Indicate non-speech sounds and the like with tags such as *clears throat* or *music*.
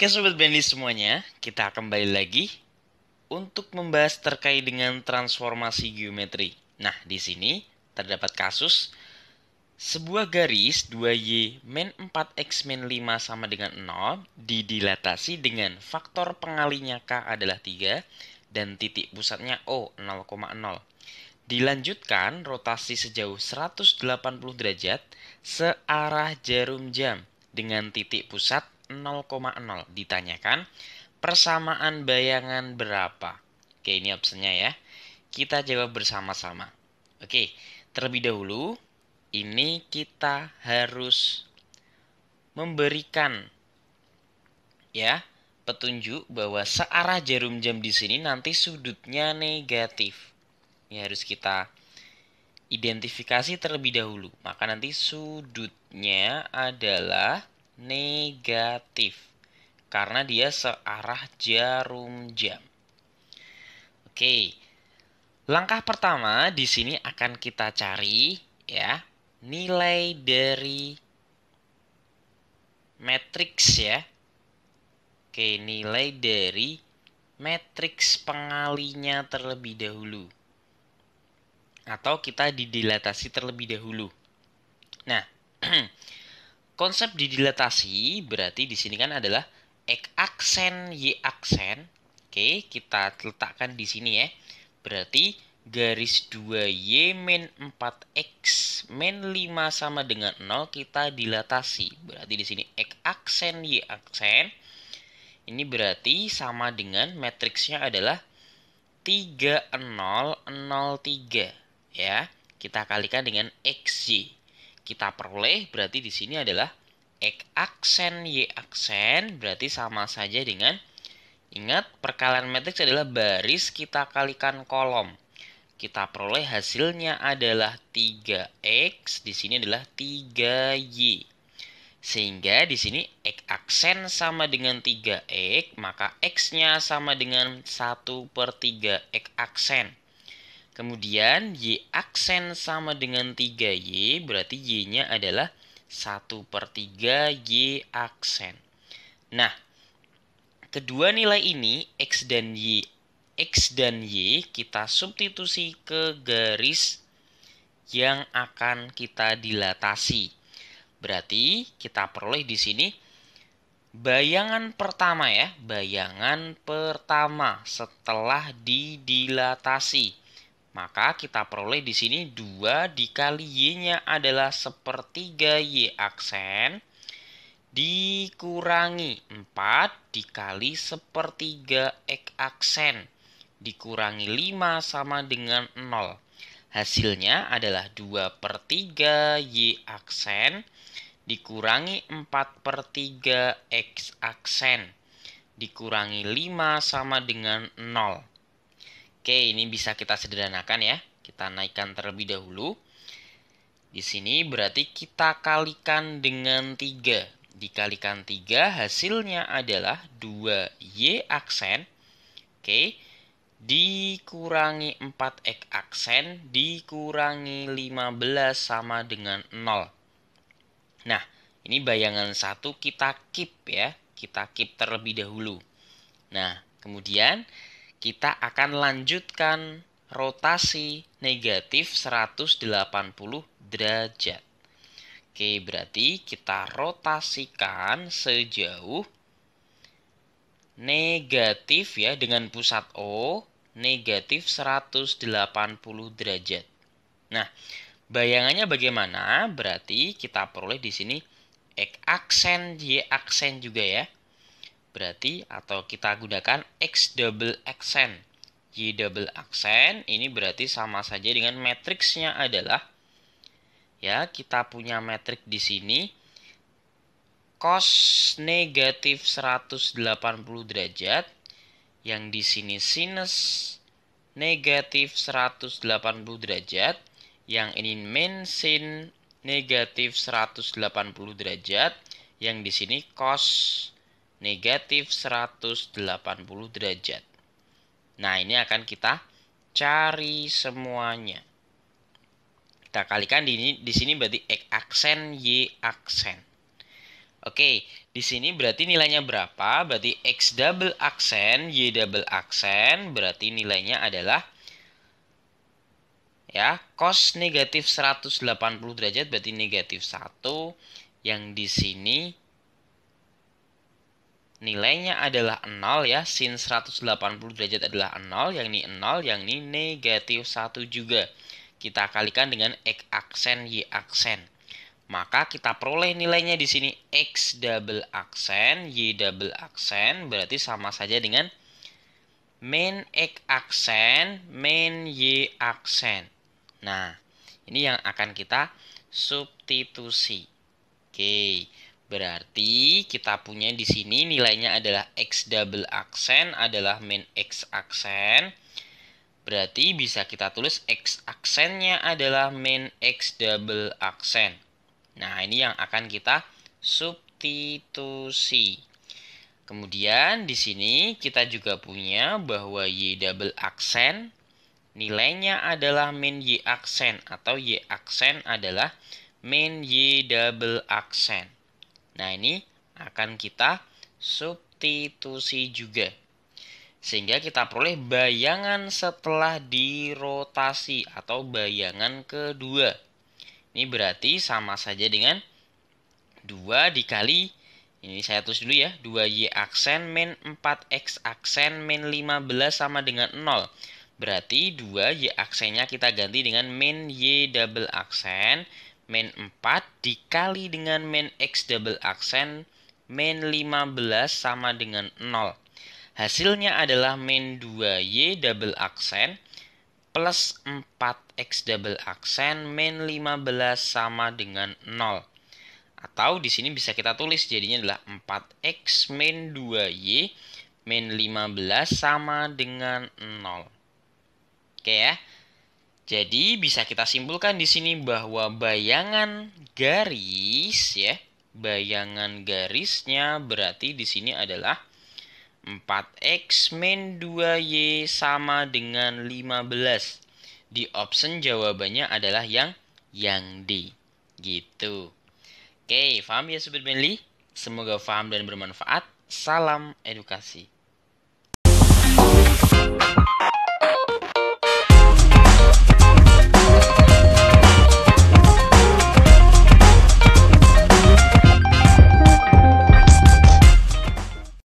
Oke Sobat Bendy semuanya, kita kembali lagi untuk membahas terkait dengan transformasi geometri. Nah, di sini terdapat kasus sebuah garis 2Y min 4X min 5 sama dengan 0 didilatasi dengan faktor pengalinya K adalah 3 dan titik pusatnya O 0,0. Dilanjutkan rotasi sejauh 180 derajat searah jarum jam dengan titik pusat 0,0 ditanyakan persamaan bayangan berapa? Oke, ini opsinya ya. Kita jawab bersama-sama. Oke, terlebih dahulu ini kita harus memberikan ya petunjuk bahwa searah jarum jam di sini nanti sudutnya negatif. Ini harus kita identifikasi terlebih dahulu. Maka nanti sudutnya adalah negatif karena dia searah jarum jam. Oke. Langkah pertama di sini akan kita cari ya nilai dari matriks ya. Oke, nilai dari matriks pengalinya terlebih dahulu. Atau kita didilatasi terlebih dahulu. Nah, *clears throat* Konsep didilatasi berarti di sini kan adalah X aksen Y aksen. Oke, kita letakkan di sini ya. Berarti garis 2Y min 4X min 5 sama dengan 0 kita dilatasi. Berarti di sini X aksen Y aksen. Ini berarti sama dengan matriksnya adalah 3 3 ya. Kita kalikan dengan XY kita peroleh berarti di sini adalah X aksen Y aksen berarti sama saja dengan ingat perkalian matriks adalah baris kita kalikan kolom. Kita peroleh hasilnya adalah 3X, di sini adalah 3Y. Sehingga di sini X aksen sama dengan 3X, maka X-nya sama dengan 1 per 3 X aksen. Kemudian Y aksen sama dengan 3Y, berarti Y-nya adalah 1 per 3 Y aksen. Nah, kedua nilai ini, X dan Y, X dan Y kita substitusi ke garis yang akan kita dilatasi. Berarti kita peroleh di sini bayangan pertama ya, bayangan pertama setelah didilatasi. Maka kita peroleh di sini 2 dikali Y-nya adalah sepertiga Y aksen dikurangi 4 dikali sepertiga X aksen dikurangi 5 sama dengan 0. Hasilnya adalah 2 per 3 Y aksen dikurangi 4 per 3 X aksen dikurangi 5 sama dengan 0. Oke, ini bisa kita sederhanakan ya. Kita naikkan terlebih dahulu. Di sini berarti kita kalikan dengan 3. Dikalikan 3 hasilnya adalah 2Y aksen. Oke. Dikurangi 4X aksen dikurangi 15 sama dengan 0. Nah, ini bayangan satu kita keep ya. Kita keep terlebih dahulu. Nah, kemudian kita akan lanjutkan rotasi negatif 180 derajat. Oke, berarti kita rotasikan sejauh negatif ya dengan pusat O negatif 180 derajat. Nah, bayangannya bagaimana? Berarti kita peroleh di sini X aksen, Y aksen juga ya berarti atau kita gunakan X double accent. Y double accent ini berarti sama saja dengan matriksnya adalah ya kita punya matrik di sini cos negatif 180 derajat yang di sini sinus negatif 180 derajat yang ini min sin negatif 180 derajat yang di sini cos negatif 180 derajat. Nah, ini akan kita cari semuanya. Kita kalikan di, di sini berarti X aksen, Y aksen. Oke, di sini berarti nilainya berapa? Berarti X double aksen, Y double aksen, berarti nilainya adalah ya, cos negatif 180 derajat berarti negatif 1 yang di sini nilainya adalah 0 ya. Sin 180 derajat adalah 0, yang ini 0, yang ini negatif 1 juga. Kita kalikan dengan X aksen, Y aksen. Maka kita peroleh nilainya di sini X double aksen, Y double aksen, berarti sama saja dengan main X aksen, main Y aksen. Nah, ini yang akan kita substitusi. Oke. Okay. Berarti kita punya di sini nilainya adalah X double aksen adalah min X aksen. Berarti bisa kita tulis X aksennya adalah min X double aksen. Nah, ini yang akan kita substitusi. Kemudian di sini kita juga punya bahwa Y double aksen nilainya adalah min Y aksen atau Y aksen adalah min Y double aksen. Nah, ini akan kita substitusi juga. Sehingga kita peroleh bayangan setelah dirotasi atau bayangan kedua. Ini berarti sama saja dengan 2 dikali ini saya tulis dulu ya 2y aksen min 4x aksen min 15 sama dengan 0 berarti 2 y aksennya kita ganti dengan min y double aksen min 4 dikali dengan min x double aksen min 15 sama dengan 0. Hasilnya adalah min 2y double aksen plus 4x double aksen min 15 sama dengan 0. Atau di sini bisa kita tulis jadinya adalah 4x min 2y min 15 sama dengan 0. Oke ya. Jadi bisa kita simpulkan di sini bahwa bayangan garis ya, bayangan garisnya berarti di sini adalah 4x min 2y sama dengan 15. Di option jawabannya adalah yang yang D. Gitu. Oke, paham ya Sobat Benli? Semoga paham dan bermanfaat. Salam edukasi.